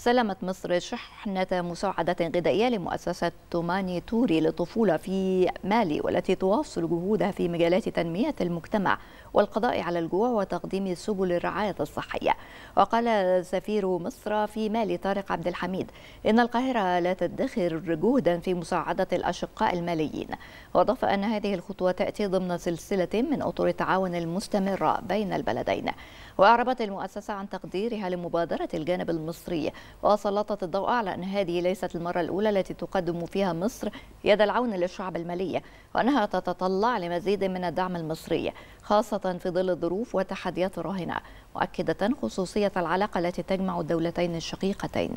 سلمت مصر شحنة مساعدة غذائية لمؤسسة توماني توري للطفولة في مالي والتي تواصل جهودها في مجالات تنمية المجتمع والقضاء على الجوع وتقديم سبل الرعاية الصحية وقال سفير مصر في مالي طارق عبد الحميد إن القاهرة لا تدخر جهدا في مساعدة الأشقاء الماليين وأضاف أن هذه الخطوة تأتي ضمن سلسلة من أطر التعاون المستمرة بين البلدين وأعربت المؤسسة عن تقديرها لمبادرة الجانب المصري وسلطت الضوء على أن هذه ليست المرة الأولى التي تقدم فيها مصر يد العون للشعب المالية وأنها تتطلع لمزيد من الدعم المصري خاصة في ظل الظروف وتحديات الراهنة مؤكدة خصوصية العلاقة التي تجمع الدولتين الشقيقتين